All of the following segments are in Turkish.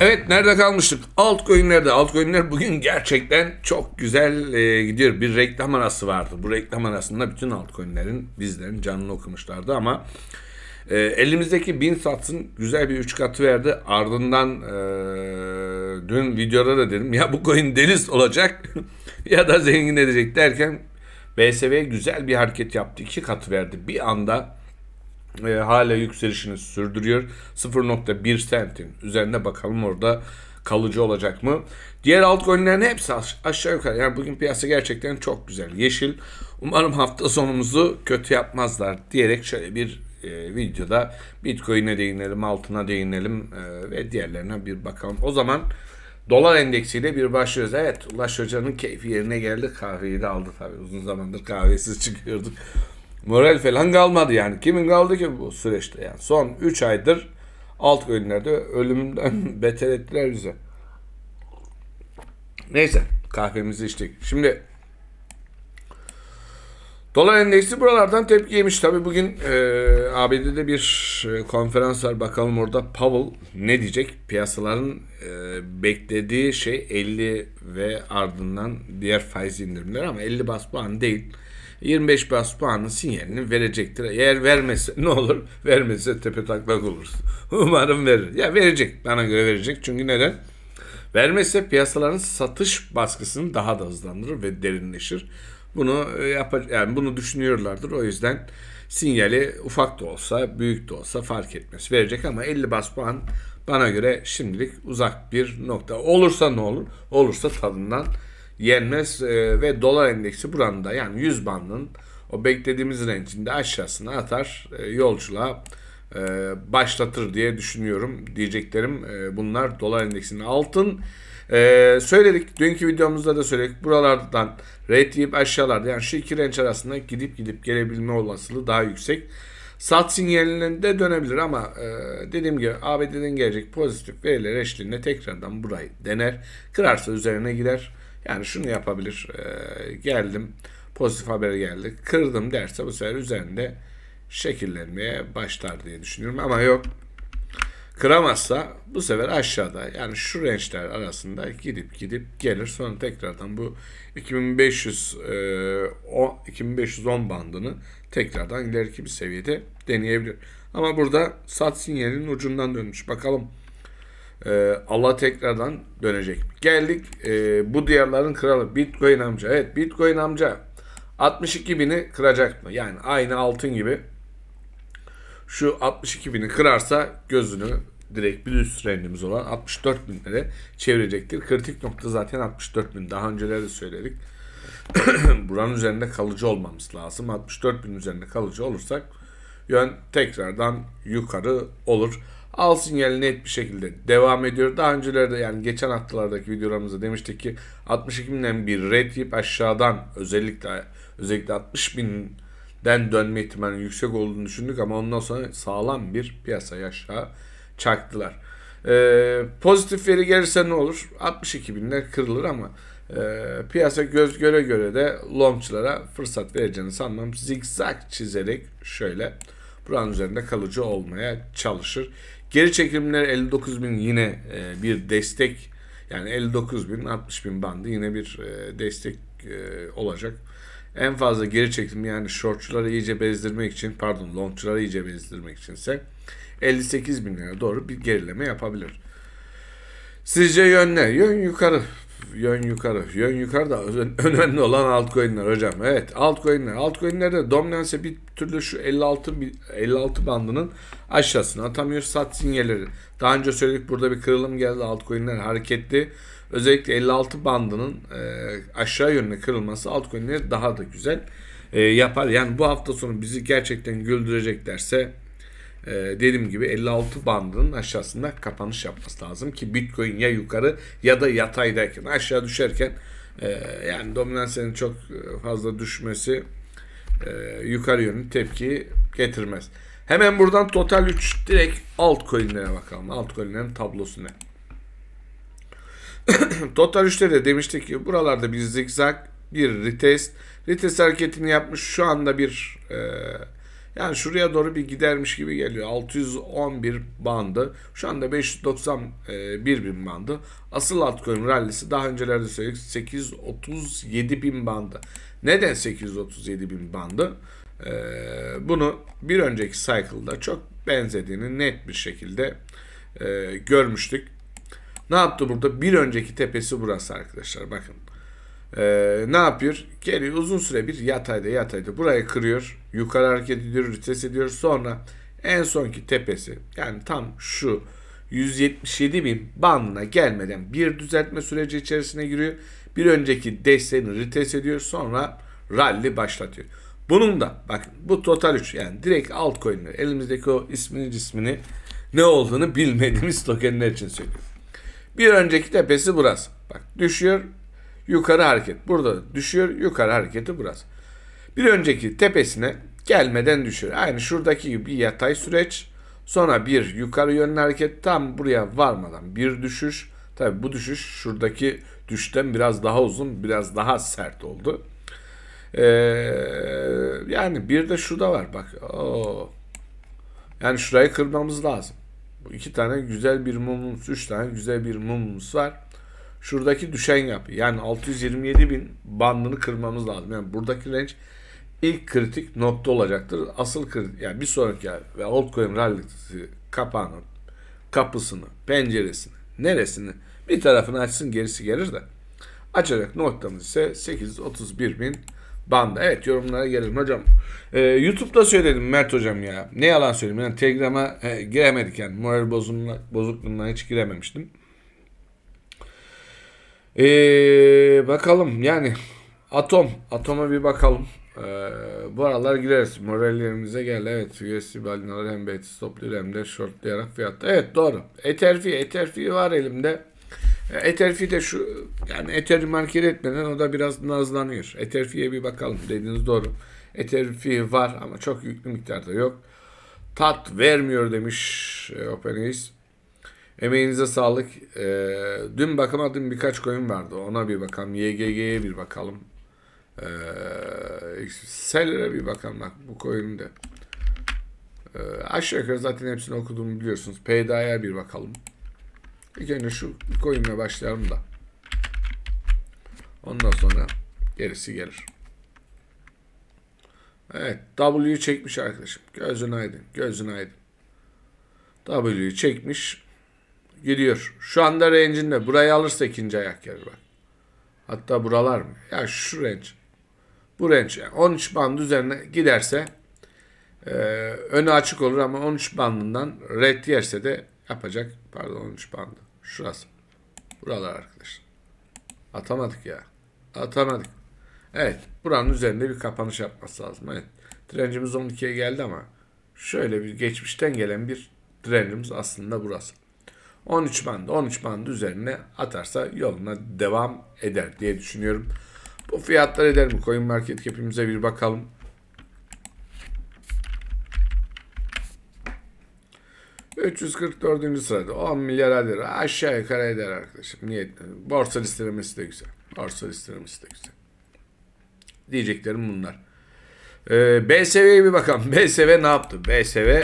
Evet nerede kalmıştık? Altcoin'lerde. Altcoin'ler bugün gerçekten çok güzel e, gidiyor. Bir reklam arası vardı. Bu reklam arasında bütün altcoin'lerin bizlerin canını okumuşlardı ama e, elimizdeki bin satsın güzel bir üç katı verdi. Ardından e, dün videoda da dedim ya bu coin deniz olacak ya da zengin edecek derken BSV güzel bir hareket yaptı. iki katı verdi. Bir anda e, hala yükselişini sürdürüyor. 0.1 sentin üzerinde bakalım orada kalıcı olacak mı? Diğer altcoin'lerin hepsi aşağı yukarı. Yani bugün piyasa gerçekten çok güzel. Yeşil. Umarım hafta sonumuzu kötü yapmazlar diyerek şöyle bir e, videoda Bitcoin'e değinelim, altına değinelim e, ve diğerlerine bir bakalım. O zaman dolar endeksiyle bir başlıyoruz. Evet Ulaş Hoca'nın keyfi yerine geldi. Kahveyi de aldı tabii. Uzun zamandır kahvesiz çıkıyorduk moral falan kalmadı yani. Kimin kaldı ki bu süreçte yani. Son 3 aydır alt köylerde ölümden beter ettiler bize. Neyse kahvemizi içtik. Şimdi Dolar endeksi buralardan tepki yemiş. Tabi bugün e, ABD'de bir e, konferans var. Bakalım orada Powell ne diyecek? Piyasaların e, beklediği şey 50 ve ardından diğer faiz indirimleri ama 50 bas puan değil. 25 bas puanın sinyalini verecektir. Eğer vermese ne olur? Vermese tepe taklak olursun. Umarım verir. Ya verecek. Bana göre verecek. Çünkü neden? Vermezse piyasaların satış baskısını daha da hızlandırır ve derinleşir. Bunu e, yap, yani bunu düşünüyorlardır. O yüzden sinyali ufak da olsa, büyük de olsa fark etmez. Verecek ama 50 bas puan bana göre şimdilik uzak bir nokta. Olursa ne olur? Olursa tadından yenmez e, ve dolar endeksi buranda yani 100 bandının o beklediğimiz rencinde aşağısına atar e, yolculuğa e, başlatır diye düşünüyorum. Diyeceklerim bunlar dolar endeksinin altın. Ee, söyledik dünkü videomuzda da söyledik buralardan ratleyip aşağılarda yani şu iki renç arasında gidip gidip gelebilme olasılığı daha yüksek. Sat sinyalinde dönebilir ama dediğim gibi ABD'den gelecek pozitif veriler eşliğinde tekrardan burayı dener. Kırarsa üzerine gider. Yani şunu yapabilir. E, geldim pozitif haber geldi. Kırdım derse bu sefer üzerinde şekillenmeye başlar diye düşünüyorum. Ama yok kıramazsa bu sefer aşağıda yani şu rençler arasında gidip gidip gelir. Sonra tekrardan bu 2500 e, o 2510 bandını tekrardan ileriki bir seviyede deneyebilir. Ama burada sat sinyalinin ucundan dönmüş. Bakalım ee, Allah tekrardan dönecek. Geldik e, bu diyarların kralı Bitcoin amca. Evet Bitcoin amca 62 bini kıracak mı? Yani aynı altın gibi şu 62 bini kırarsa gözünü direkt bir üst rendimiz olan 64 binlere çevirecektir. Kritik nokta zaten 64 bin. Daha de söyledik. Buranın üzerinde kalıcı olmamız lazım. 64 bin üzerinde kalıcı olursak yön tekrardan yukarı olur al sinyali net bir şekilde devam ediyor. Daha öncelerde yani geçen haftalardaki videolarımızda demiştik ki 62 binden bir red yiyip aşağıdan özellikle özellikle 60 binden dönme ihtimalinin yüksek olduğunu düşündük ama ondan sonra sağlam bir piyasaya aşağı çaktılar. Ee, pozitif veri gelirse ne olur? 62 binler kırılır ama e, piyasa göz göre göre de longçılara fırsat vereceğini sanmam. Zigzag çizerek şöyle buranın üzerinde kalıcı olmaya çalışır. Geri çekimler 59 bin yine e, bir destek yani 59 bin 60 bin bandı yine bir e, destek e, olacak. En fazla geri çekim yani shortçuları iyice bezdirmek için pardon longçuları iyice bezdirmek içinse 58 bin lira doğru bir gerileme yapabilir. Sizce yön ne? Yön yukarı yön yukarı. Yön yukarı da önemli olan altcoin'ler hocam. Evet altcoin'ler. Altcoin'lerde dominanse bir türlü şu 56 56 bandının aşağısına atamıyor sat sinyalleri. Daha önce söyledik burada bir kırılım geldi altcoin'ler hareketli. Özellikle 56 bandının e, aşağı yönüne kırılması altcoin'leri daha da güzel e, yapar. Yani bu hafta sonu bizi gerçekten güldüreceklerse e, dediğim gibi 56 bandının aşağısında kapanış yapması lazım ki Bitcoin ya yukarı ya da yataydayken aşağı düşerken e, yani dominansenin çok fazla düşmesi e, yukarı yönlü tepki getirmez. Hemen buradan total 3 direkt altcoin'lere bakalım. Altcoin'lerin tablosu ne? total 3'te de demiştik ki buralarda bir zigzag, bir retest. Retest hareketini yapmış. Şu anda bir e, yani şuraya doğru bir gidermiş gibi geliyor. 611 bandı. Şu anda 591 bin bandı. Asıl altcoin rallisi daha öncelerde söyledik 837 bin bandı. Neden 837 bin bandı? Ee, bunu bir önceki cycle'da çok benzediğini net bir şekilde e, görmüştük. Ne yaptı burada? Bir önceki tepesi burası arkadaşlar. Bakın. Ee, ne yapıyor? Geliyor uzun süre bir yatayda yatayda burayı kırıyor. Yukarı hareket ediyor, vites ediyor. Sonra en son ki tepesi yani tam şu 177 bin bandına gelmeden bir düzeltme süreci içerisine giriyor. Bir önceki desteğini rites ediyor. Sonra rally başlatıyor. Bunun da bak bu total 3 yani direkt altcoin'ler elimizdeki o ismini cismini ne olduğunu bilmediğimiz tokenler için söylüyorum. Bir önceki tepesi burası. Bak düşüyor yukarı hareket. Burada düşüyor yukarı hareketi burası. Bir önceki tepesine gelmeden düşüyor. Aynı şuradaki gibi bir yatay süreç. Sonra bir yukarı yönlü hareket tam buraya varmadan bir düşüş. Tabi bu düşüş şuradaki düşten biraz daha uzun biraz daha sert oldu. Ee, yani bir de şu var bak. Oo. Yani şurayı kırmamız lazım. Bu iki tane güzel bir mumumuz, üç tane güzel bir mumumuz var şuradaki düşen yapı. Yani 627 bin bandını kırmamız lazım. Yani buradaki range ilk kritik nokta olacaktır. Asıl kritik yani bir sonraki ve altcoin rally kapağının kapısını, penceresini, neresini bir tarafını açsın gerisi gelir de. Açacak noktamız ise 831 bin banda. Evet yorumlara gelelim hocam. Ee, YouTube'da söyledim Mert hocam ya. Ne yalan söyleyeyim. Yani Telegram'a e, giremedik yani. Moral bozukluğundan hiç girememiştim. Ee, bakalım yani Atom. Atom'a bir bakalım. Ee, bu aralar gireriz. Morallerimize geldi. Evet USB balinaları hem betis topluyor hem de shortlayarak fiyatta. Evet doğru. Etherfi. Etherfi var elimde. Ee, Etherfi de şu yani Ether'i market etmeden o da biraz nazlanıyor. Etherfi'ye bir bakalım. Dediğiniz doğru. Etherfi var ama çok yüklü miktarda yok. Tat vermiyor demiş e, OpenAce. Emeğinize sağlık. Ee, dün bakamadığım birkaç koyun vardı. Ona bir bakalım. YGG'ye bir bakalım. Ee, Seller'e bir bakalım. Bak, bu coin'in da. Ee, aşağı yukarı zaten hepsini okuduğumu biliyorsunuz. Payda'ya bir bakalım. İlk önce şu coin'le başlayalım da. Ondan sonra gerisi gelir. Evet. W çekmiş arkadaşım. Gözün aydın. Gözün aydın. W çekmiş. Gidiyor. Şu anda range'inde. Burayı alırsa ikinci ayak gelir bak. Hatta buralar mı? Ya yani şu range. Bu range. Yani 13 band üzerine giderse e, önü açık olur ama 13 bandından red yerse de yapacak. Pardon 13 bandı. Şurası. Buralar arkadaşlar. Atamadık ya. Atamadık. Evet. Buranın üzerinde bir kapanış yapması lazım. Evet. Direncimiz 12'ye geldi ama şöyle bir geçmişten gelen bir direncimiz aslında burası. 13 bandı 13 bandı üzerine atarsa yoluna devam eder diye düşünüyorum. Bu fiyatlar eder mi? Coin Market Cap'imize bir bakalım. ...344. sırada 10 milyar adet aşağı yukarı eder arkadaşım. Niye? Borsa listelemesi de güzel. Borsa listelemesi de güzel. Diyeceklerim bunlar. Ee, BSV'ye bir bakalım. BSV ne yaptı? BSV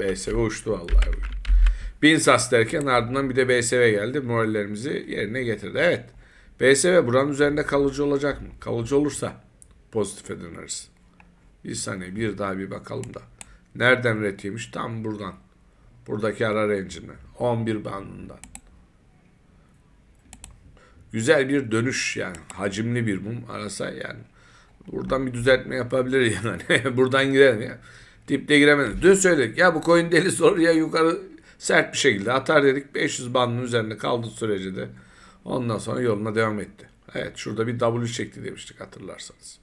BSV uçtu vallahi. Binsas derken ardından bir de BSV geldi. Morallerimizi yerine getirdi. Evet. BSV buranın üzerinde kalıcı olacak mı? Kalıcı olursa pozitife döneriz. Bir saniye bir daha bir bakalım da. Nereden üretiyormuş? Tam buradan. Buradaki ara range'inden. 11 bandından. Güzel bir dönüş yani. Hacimli bir mum arasa yani. Buradan bir düzeltme yapabilir yani. buradan girelim ya. Dipte giremedim. Dün söyledik ya bu coin deli zor ya yukarı sert bir şekilde atar dedik. 500 bandın üzerinde kaldığı sürece de ondan sonra yoluna devam etti. Evet şurada bir W çekti demiştik hatırlarsanız.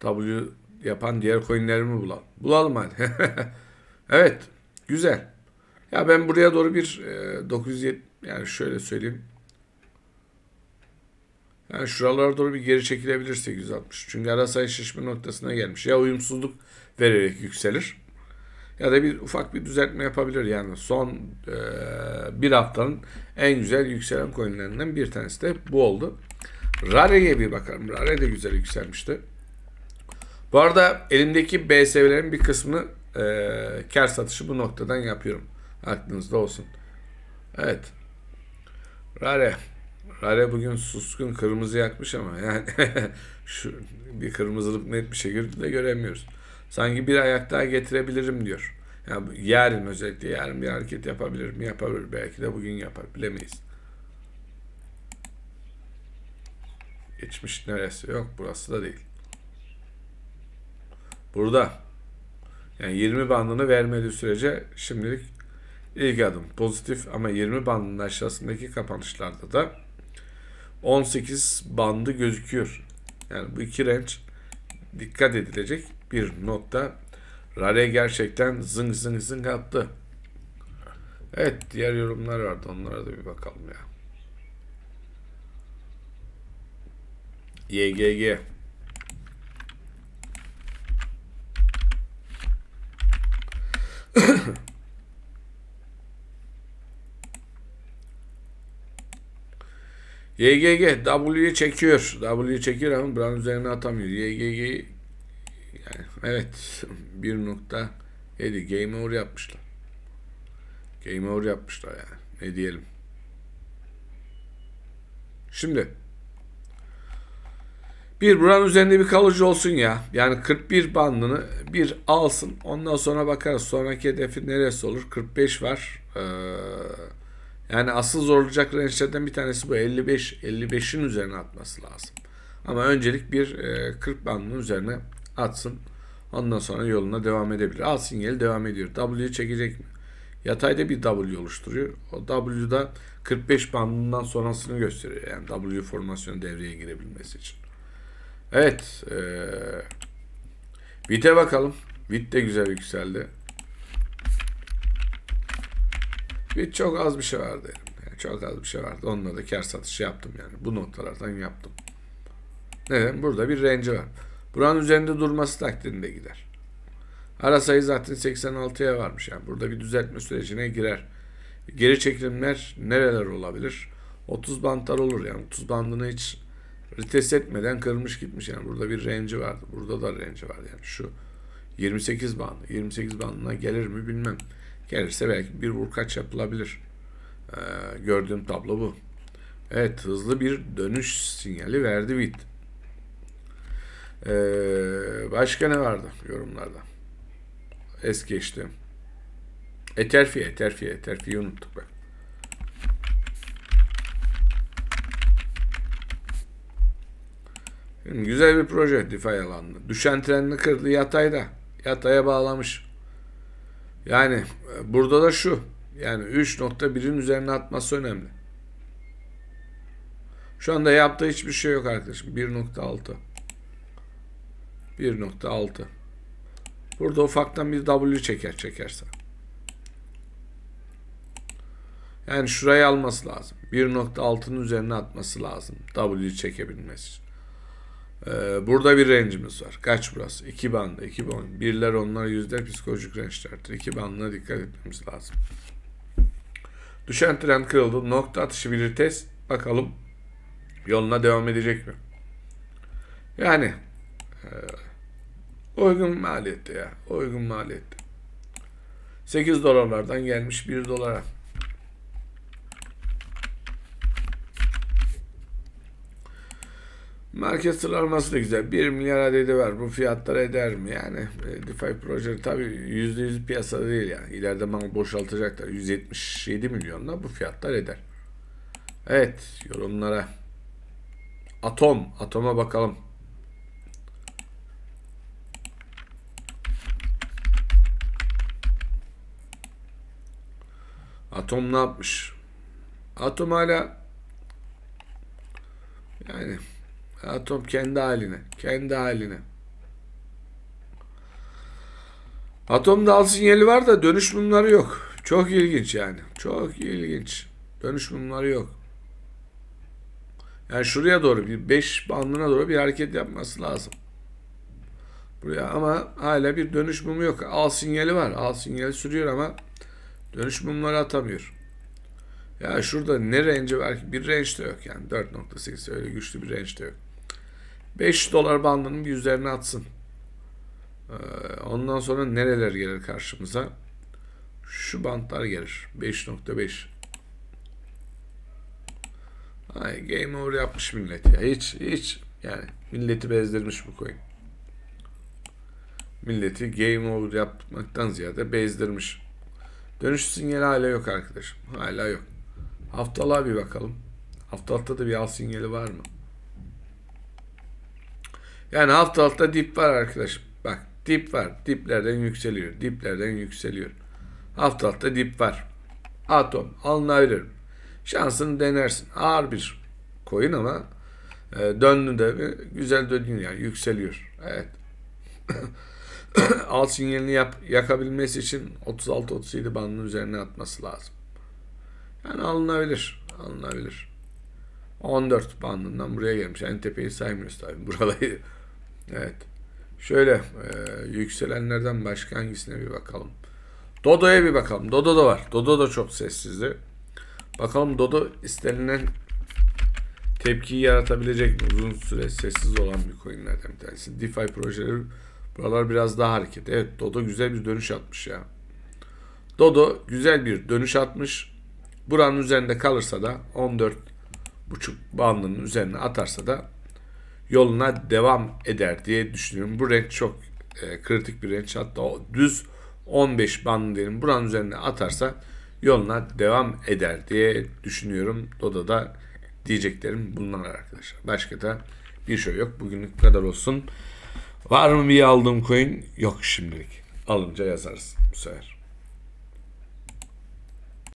W yapan diğer coinlerimi bulalım. Bulalım hadi. evet güzel. Ya ben buraya doğru bir e, 970 yani şöyle söyleyeyim. Yani şuralara doğru bir geri çekilebilirse 860 Çünkü ara sayı şişme noktasına gelmiş. Ya uyumsuzluk vererek yükselir ya da bir ufak bir düzeltme yapabilir. Yani son e, bir haftanın en güzel yükselen coinlerinden bir tanesi de bu oldu. Rare'ye bir bakalım. Rare de güzel yükselmişti. Bu arada elimdeki BSV'lerin bir kısmını e, kar satışı bu noktadan yapıyorum. Aklınızda olsun. Evet. Rare. Rare bugün suskun kırmızı yakmış ama yani şu bir kırmızılık net bir şekilde göremiyoruz sanki bir ayak daha getirebilirim diyor. Yani yarın özellikle yarın bir hareket yapabilir mi? Yapabilir. Belki de bugün yapar. Bilemeyiz. Geçmiş neresi yok. Burası da değil. Burada. Yani 20 bandını vermediği sürece şimdilik ilk adım pozitif ama 20 bandının aşağısındaki kapanışlarda da 18 bandı gözüküyor. Yani bu iki range dikkat edilecek bir notta Rale gerçekten zıng zıng zıng attı. Evet diğer yorumlar vardı onlara da bir bakalım ya. YGG YGG W'yi çekiyor. W'yi çekiyor ama buranın üzerine atamıyor. YGG yani evet bir nokta 1.7 game over yapmışlar. Game over yapmışlar yani. Ne diyelim. Şimdi bir buranın üzerinde bir kalıcı olsun ya. Yani 41 bandını bir alsın. Ondan sonra bakarız. Sonraki hedefi neresi olur? 45 var. Ee, yani asıl zorlayacak range'lerden bir tanesi bu. 55. 55'in üzerine atması lazım. Ama öncelik bir e, 40 bandının üzerine atsın. Ondan sonra yoluna devam edebilir. Al sinyali devam ediyor. W çekecek mi? Yatayda bir W oluşturuyor. O W'da 45 bandından sonrasını gösteriyor. Yani W formasyonu devreye girebilmesi için. Evet. Ee, Vite bakalım. Vit de güzel yükseldi. Vit çok az bir şey vardı. Yani çok az bir şey vardı. Onunla da kar satışı yaptım yani. Bu noktalardan yaptım. Neden? Burada bir range var. Buranın üzerinde durması takdirinde gider. Ara sayı zaten 86'ya varmış. Yani burada bir düzeltme sürecine girer. Geri çekilimler nereler olabilir? 30 bantlar olur yani. 30 bandını hiç vites etmeden kırılmış gitmiş. Yani burada bir renci vardı. Burada da renci var. Yani şu 28 bandı. 28 bandına gelir mi bilmem. Gelirse belki bir vurkaç yapılabilir. Ee, gördüğüm tablo bu. Evet hızlı bir dönüş sinyali verdi bit. Ee, başka ne vardı yorumlarda? Es geçti. Eterfi, Eterfi, Eterfi'yi unuttuk bak. Şimdi güzel bir proje DeFi alanında. Düşen trenini kırdı yatayda. Yataya bağlamış. Yani e, burada da şu. Yani 3.1'in üzerine atması önemli. Şu anda yaptığı hiçbir şey yok arkadaşım. 1.6. 1.6 Burada ufaktan bir W çeker çekerse. Yani şurayı alması lazım. 1.6'nın üzerine atması lazım. W çekebilmesi. Ee, burada bir range'imiz var. Kaç burası? 2 bandı. 2 bandı. Birler onlar yüzler psikolojik range'lerdir. 2 bandına dikkat etmemiz lazım. Düşen trend kırıldı. Nokta atışı bir test. Bakalım yoluna devam edecek mi? Yani ee, uygun maliyette ya. Uygun maliyette. 8 dolarlardan gelmiş 1 dolara. Market sıralaması da güzel. 1 milyar adedi var. Bu fiyatlar eder mi? Yani e, DeFi projeleri tabii %100 piyasada değil yani. İleride mal boşaltacaklar. 177 milyonla bu fiyatlar eder. Evet yorumlara. Atom. Atoma bakalım. Atom ne yapmış? Atom hala yani atom kendi haline. Kendi haline. Atomda al sinyali var da dönüş mumları yok. Çok ilginç yani. Çok ilginç. Dönüş mumları yok. Yani şuraya doğru bir 5 bandına doğru bir hareket yapması lazım. Buraya ama hala bir dönüş mumu yok. Al sinyali var. Al sinyali sürüyor ama Dönüş mumları atamıyor. Ya şurada ne range var ki Bir range de yok yani. 4.8 öyle güçlü bir range de yok. 5 dolar bandının bir üzerine atsın. Ee, ondan sonra nereler gelir karşımıza? Şu bantlar gelir. 5.5 Ay game over yapmış millet ya. Hiç hiç yani milleti bezdirmiş bu coin. Milleti game over yapmaktan ziyade bezdirmiş. Dönüş sinyali hala yok arkadaşım. Hala yok. Haftalığa bir bakalım. Haftalıkta da bir al sinyali var mı? Yani haftalıkta dip var arkadaşım. Bak dip var. Diplerden yükseliyor. Diplerden yükseliyor. Haftalıkta dip var. Atom alınabilir. Şansını denersin. Ağır bir koyun ama e, döndü de güzel döndü yani yükseliyor. Evet. al sinyalini yap, yakabilmesi için 36-37 bandının üzerine atması lazım. Yani alınabilir. Alınabilir. 14 bandından buraya gelmiş. En tepeyi saymıyoruz tabii. Buraları evet. Şöyle e, yükselenlerden başka hangisine bir bakalım. Dodo'ya bir bakalım. Dodo da var. Dodo da çok sessizdi. Bakalım Dodo istenilen tepkiyi yaratabilecek mi? Uzun süre sessiz olan bir coinlerden bir tanesi. DeFi projeleri Buralar biraz daha hareket. Evet Dodo güzel bir dönüş atmış ya. Dodo güzel bir dönüş atmış. Buranın üzerinde kalırsa da 14 buçuk bandının üzerine atarsa da yoluna devam eder diye düşünüyorum. Bu renk çok e, kritik bir renk. Hatta o düz 15 bandı diyelim buranın üzerine atarsa yoluna devam eder diye düşünüyorum. Doda'da diyeceklerim bunlar arkadaşlar. Başka da bir şey yok. Bugünlük kadar olsun. Var mı bir aldığım coin? Yok şimdilik. Alınca yazarız bu sefer.